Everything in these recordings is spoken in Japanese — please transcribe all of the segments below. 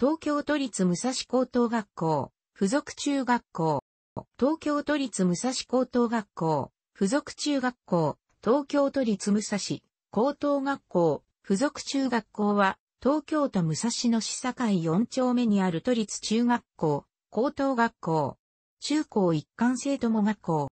東京都立武蔵高等学校、附属中学校、東京都立武蔵高等学校、附属中学校、東京都立武蔵高等学校、附属中学校は、東京都武蔵野市境4丁目にある都立中学校、高等学校、中高一貫生も学校。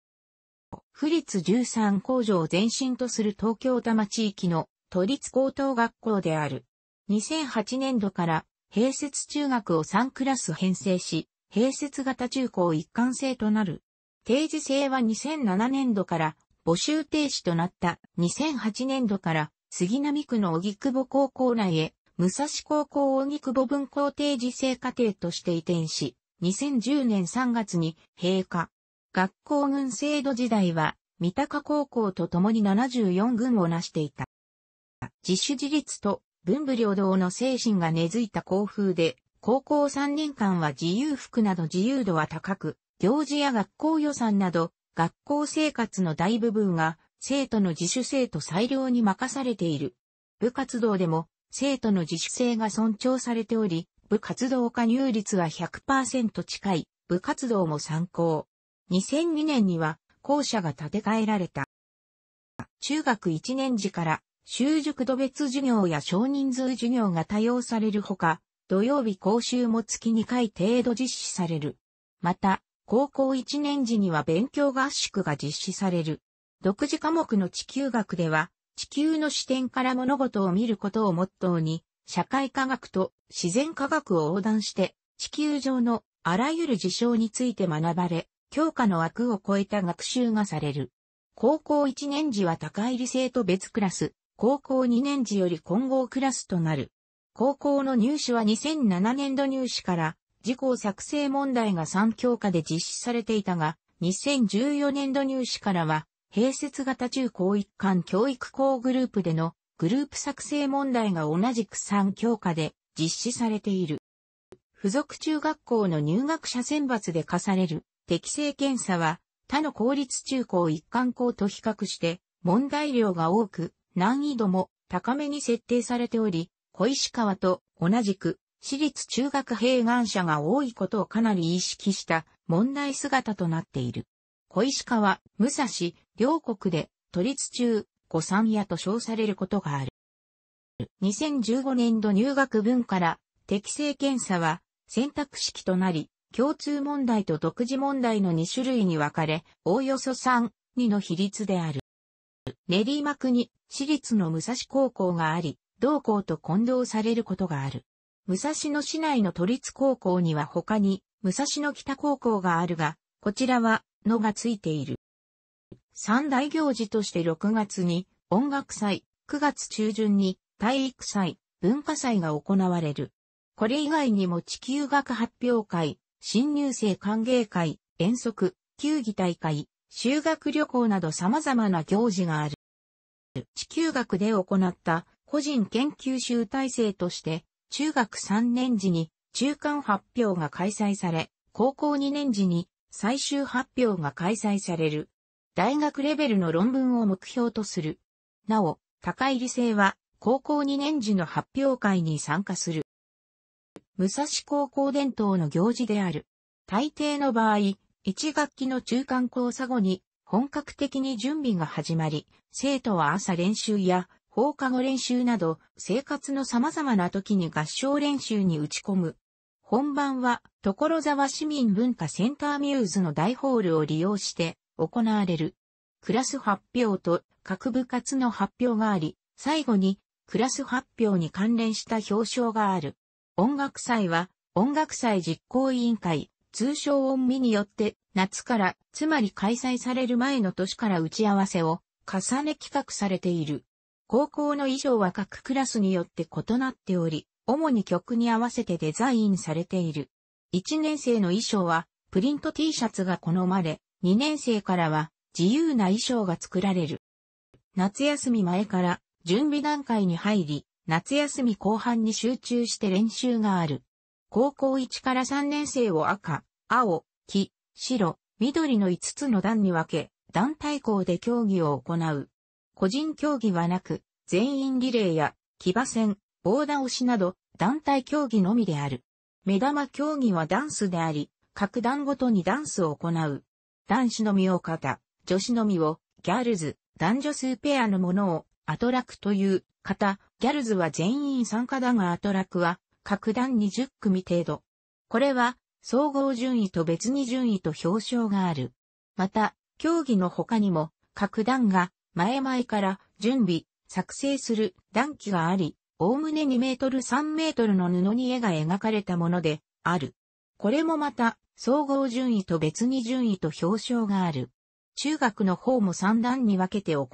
府立13工場を前身とする東京多摩地域の都立高等学校である。2008年度から併設中学を3クラス編成し、併設型中高一貫制となる。定時制は2007年度から募集停止となった2008年度から杉並区の荻窪高校内へ武蔵高校荻窪分校定時制課程として移転し、2010年3月に閉課。学校群制度時代は三鷹高校と共に74群を成していた。自主自立と文武両道の精神が根付いた校風で、高校3年間は自由服など自由度は高く、行事や学校予算など、学校生活の大部分が、生徒の自主性と裁量に任されている。部活動でも、生徒の自主性が尊重されており、部活動加入率は100%近い、部活動も参考。2002年には、校舎が建て替えられた。中学1年時から習熟度別授業や少人数授業が多用されるほか、土曜日講習も月2回程度実施される。また、高校1年時には勉強合宿が実施される。独自科目の地球学では、地球の視点から物事を見ることをモットーに、社会科学と自然科学を横断して、地球上のあらゆる事象について学ばれ、教科の枠を超えた学習がされる。高校1年時は高い理性と別クラス、高校2年時より混合クラスとなる。高校の入試は2007年度入試から、事項作成問題が3教科で実施されていたが、2014年度入試からは、併設型中高一貫教育校グループでのグループ作成問題が同じく3教科で実施されている。付属中学校の入学者選抜で課される適正検査は他の公立中高一貫校と比較して問題量が多く難易度も高めに設定されており、小石川と同じく私立中学併願者が多いことをかなり意識した問題姿となっている。小石川、武蔵、両国で都立中、古三屋と称されることがある。2015年度入学分から適正検査は選択式となり、共通問題と独自問題の2種類に分かれ、おおよそ3、2の比率である。練馬区に私立の武蔵高校があり、同校と混同されることがある。武蔵野市内の都立高校には他に、武蔵野北高校があるが、こちらは、のがついている。三大行事として6月に、音楽祭、9月中旬に、体育祭、文化祭が行われる。これ以外にも地球学発表会、新入生歓迎会、遠足、球技大会、修学旅行など様々な行事がある。地球学で行った個人研究集大成として、中学3年時に中間発表が開催され、高校2年時に最終発表が開催される。大学レベルの論文を目標とする。なお、高理性は高校2年時の発表会に参加する。武蔵高校伝統の行事である。大抵の場合、1学期の中間交差後に本格的に準備が始まり、生徒は朝練習や放課後練習など生活の様々な時に合唱練習に打ち込む。本番は所沢市民文化センターミューズの大ホールを利用して行われる。クラス発表と各部活の発表があり、最後にクラス発表に関連した表彰がある。音楽祭は音楽祭実行委員会、通称音ミによって夏から、つまり開催される前の年から打ち合わせを重ね企画されている。高校の衣装は各クラスによって異なっており、主に曲に合わせてデザインされている。1年生の衣装は、プリント T シャツが好まれ、2年生からは自由な衣装が作られる。夏休み前から準備段階に入り、夏休み後半に集中して練習がある。高校1から3年生を赤、青、黄、白、緑の5つの段に分け、団体校で競技を行う。個人競技はなく、全員リレーや、騎馬戦、棒倒しなど、団体競技のみである。目玉競技はダンスであり、各段ごとにダンスを行う。男子のみを肩、女子のみを、ギャルズ、男女数ペアのものを、アトラクという、型、ギャルズは全員参加だがアトラクは、各段20組程度。これは、総合順位と別に順位と表彰がある。また、競技の他にも、各段が前々から準備、作成する段期があり、おおむね2メートル3メートルの布に絵が描かれたものである。これもまた、総合順位と別に順位と表彰がある。中学の方も3段に分けて行う。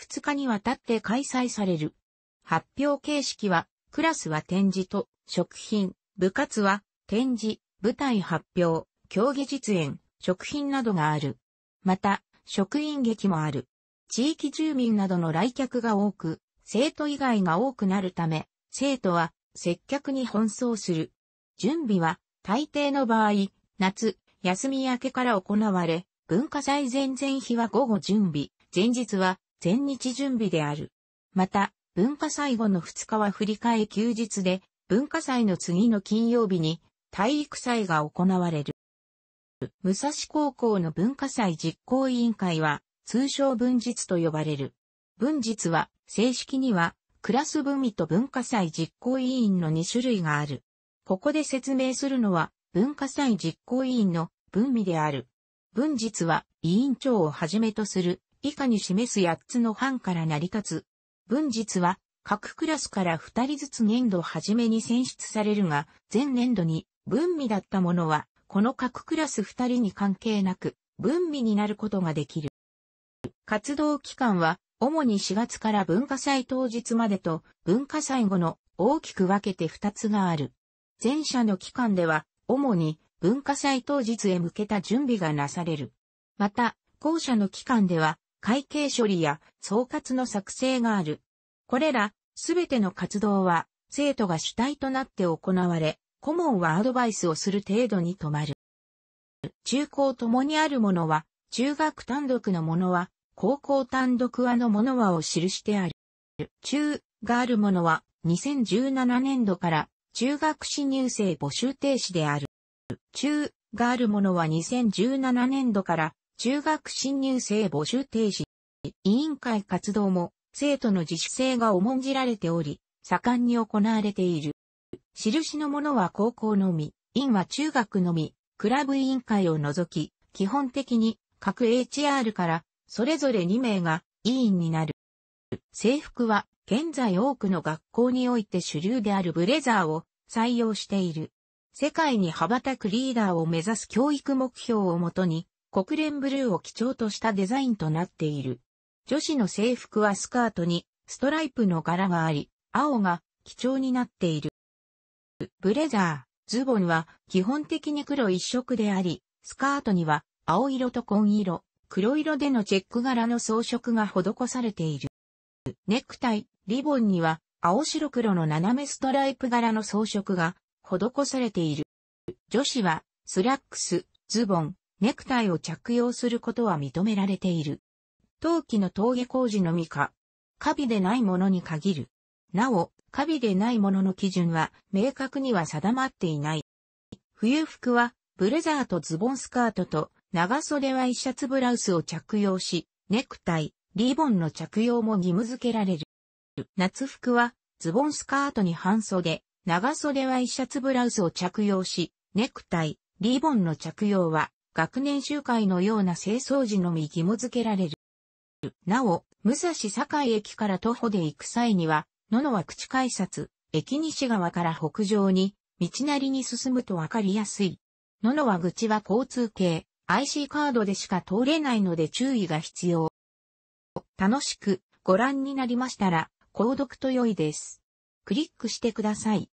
2日にわたって開催される。発表形式は、クラスは展示と食品、部活は展示、舞台発表、競技実演、食品などがある。また、職員劇もある。地域住民などの来客が多く、生徒以外が多くなるため、生徒は接客に奔走する。準備は大抵の場合、夏、休み明けから行われ、文化祭前々日は午後準備、前日は前日準備である。また、文化祭後の2日は振り替え休日で、文化祭の次の金曜日に体育祭が行われる。武蔵高校の文化祭実行委員会は、通称文実と呼ばれる。文実は、正式には、クラス文と文化祭実行委員の2種類がある。ここで説明するのは、文化祭実行委員の文味である。文実は、委員長をはじめとする、以下に示す8つの班から成り立つ。文実は、各クラスから2人ずつ年度初めに選出されるが、前年度に分身だったものは、この各クラス2人に関係なく、分身になることができる。活動期間は、主に4月から文化祭当日までと、文化祭後の大きく分けて2つがある。前者の期間では、主に文化祭当日へ向けた準備がなされる。また、後者の期間では、会計処理や総括の作成がある。これら、すべての活動は、生徒が主体となって行われ、顧問はアドバイスをする程度に止まる。中高ともにあるものは、中学単独のものは、高校単独はのものはを記してある。中があるものは、2017年度から中学新入生募集停止である。中があるものは2017年度から中学新入生募集停止。委員会活動も生徒の自主性が重んじられており、盛んに行われている。印のものは高校のみ、院は中学のみ、クラブ委員会を除き、基本的に各 HR からそれぞれ2名が委員になる。制服は現在多くの学校において主流であるブレザーを採用している。世界に羽ばたくリーダーを目指す教育目標をもとに、国連ブルーを基調としたデザインとなっている。女子の制服はスカートにストライプの柄があり、青が基調になっている。ブレザー、ズボンは基本的に黒一色であり、スカートには青色と紺色、黒色でのチェック柄の装飾が施されている。ネクタイ、リボンには青白黒の斜めストライプ柄の装飾が施されている。女子はスラックス、ズボン、ネクタイを着用することは認められている。陶器の峠工事のみか、カビでないものに限る。なお、カビでないものの基準は明確には定まっていない。冬服はブレザーとズボンスカートと長袖ワイシャツブラウスを着用し、ネクタイ、リボンの着用も義務付けられる。夏服はズボンスカートに半袖、長袖ワイシャツブラウスを着用し、ネクタイ、リボンの着用は学年集会のような清掃時のみ義務付けられる。なお、武蔵境駅から徒歩で行く際には、野々は口改札、駅西側から北上に、道なりに進むとわかりやすい。野々は口は交通系、IC カードでしか通れないので注意が必要。楽しくご覧になりましたら、購読と良いです。クリックしてください。